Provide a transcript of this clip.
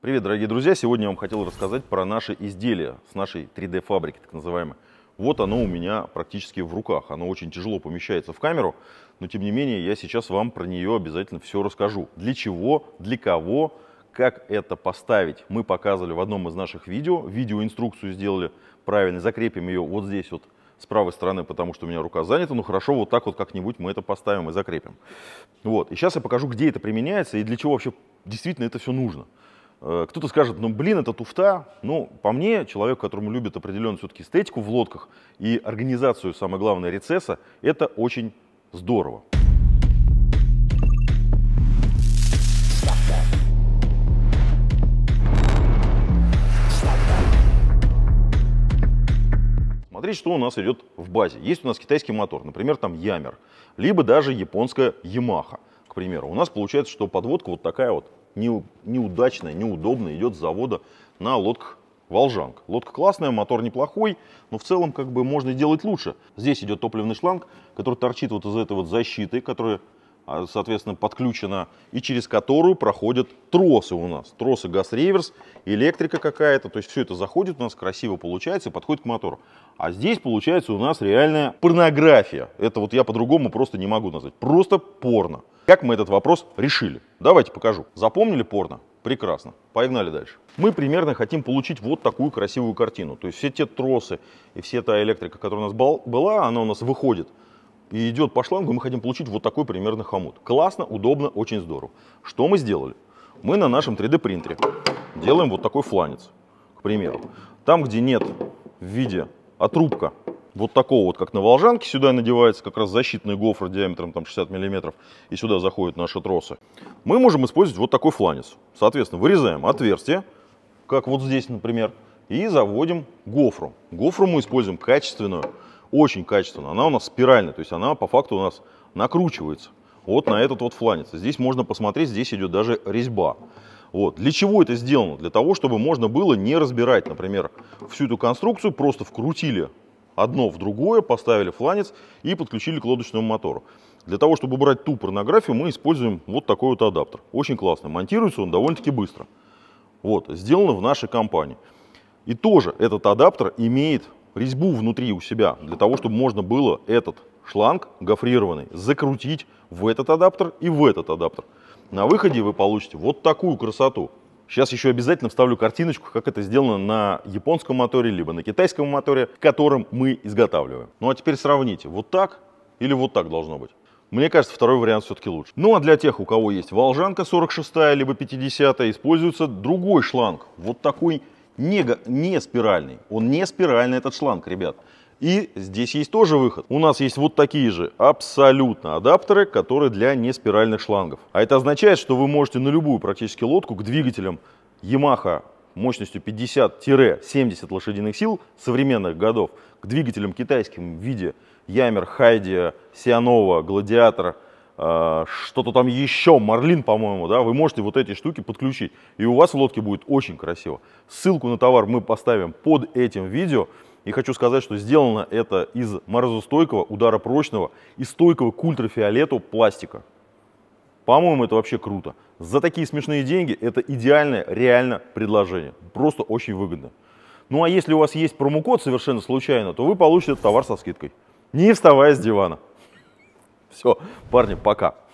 Привет, дорогие друзья! Сегодня я вам хотел рассказать про наши изделия с нашей 3D-фабрики, так называемой. Вот оно у меня практически в руках. Оно очень тяжело помещается в камеру, но тем не менее я сейчас вам про нее обязательно все расскажу. Для чего, для кого, как это поставить, мы показывали в одном из наших видео. Видеоинструкцию сделали правильно, закрепим ее вот здесь вот с правой стороны, потому что у меня рука занята, ну хорошо, вот так вот как-нибудь мы это поставим и закрепим. Вот, и сейчас я покажу, где это применяется и для чего вообще действительно это все нужно. Э, кто-то скажет, ну блин, это туфта. Ну, по мне, человек, которому любит определенную все-таки эстетику в лодках и организацию, самое главное, рецесса, это очень здорово. Смотрите, что у нас идет в базе. Есть у нас китайский мотор, например, там Ямер, либо даже японская Ямаха, к примеру. У нас получается, что подводка вот такая вот неудачно, неудобно идет с завода на лодках Волжанг. Лодка классная, мотор неплохой, но в целом как бы можно делать лучше. Здесь идет топливный шланг, который торчит вот из этой вот защиты, которая а, соответственно, подключена и через которую проходят тросы у нас. Тросы газ-реверс, электрика какая-то, то есть все это заходит у нас, красиво получается подходит к мотору. А здесь получается у нас реальная порнография. Это вот я по-другому просто не могу назвать. Просто порно. Как мы этот вопрос решили? Давайте покажу. Запомнили порно? Прекрасно. Погнали дальше. Мы примерно хотим получить вот такую красивую картину. То есть все те тросы и все та электрика, которая у нас была, она у нас выходит и идет по шлангу, и мы хотим получить вот такой примерно хомут. Классно, удобно, очень здорово. Что мы сделали? Мы на нашем 3D принтере делаем вот такой фланец, к примеру. Там, где нет в виде отрубка вот такого вот, как на волжанке, сюда надевается как раз защитный гофр диаметром там 60 миллиметров, и сюда заходят наши тросы, мы можем использовать вот такой фланец. Соответственно, вырезаем отверстие, как вот здесь, например, и заводим гофру. Гофру мы используем качественную, очень качественно. Она у нас спиральная, то есть она по факту у нас накручивается вот на этот вот фланец. Здесь можно посмотреть, здесь идет даже резьба. Вот. Для чего это сделано? Для того, чтобы можно было не разбирать, например, всю эту конструкцию, просто вкрутили одно в другое, поставили фланец и подключили к лодочному мотору. Для того, чтобы убрать ту порнографию, мы используем вот такой вот адаптер. Очень классно. Монтируется он довольно-таки быстро. Вот, сделано в нашей компании. И тоже этот адаптер имеет резьбу внутри у себя, для того, чтобы можно было этот шланг гофрированный закрутить в этот адаптер и в этот адаптер. На выходе вы получите вот такую красоту. Сейчас еще обязательно вставлю картиночку, как это сделано на японском моторе, либо на китайском моторе, которым мы изготавливаем. Ну а теперь сравните, вот так или вот так должно быть. Мне кажется, второй вариант все-таки лучше. Ну а для тех, у кого есть волжанка 46 либо 50 используется другой шланг. Вот такой не, не спиральный. Он не спиральный, этот шланг, ребят. И здесь есть тоже выход. У нас есть вот такие же абсолютно адаптеры, которые для не спиральных шлангов. А это означает, что вы можете на любую практически лодку к двигателям Yamaha мощностью 50-70 лошадиных сил современных годов, к двигателям китайским в виде Ямер, Хайди, Сианова, Гладиатор – а, что-то там еще, Марлин, по-моему, да, вы можете вот эти штуки подключить. И у вас в лодке будет очень красиво. Ссылку на товар мы поставим под этим видео. И хочу сказать, что сделано это из морозостойкого, ударопрочного и стойкого к ультрафиолету пластика. По-моему, это вообще круто. За такие смешные деньги это идеальное реально предложение. Просто очень выгодно. Ну а если у вас есть промокод совершенно случайно, то вы получите этот товар со скидкой. Не вставая с дивана. Все, парни, пока.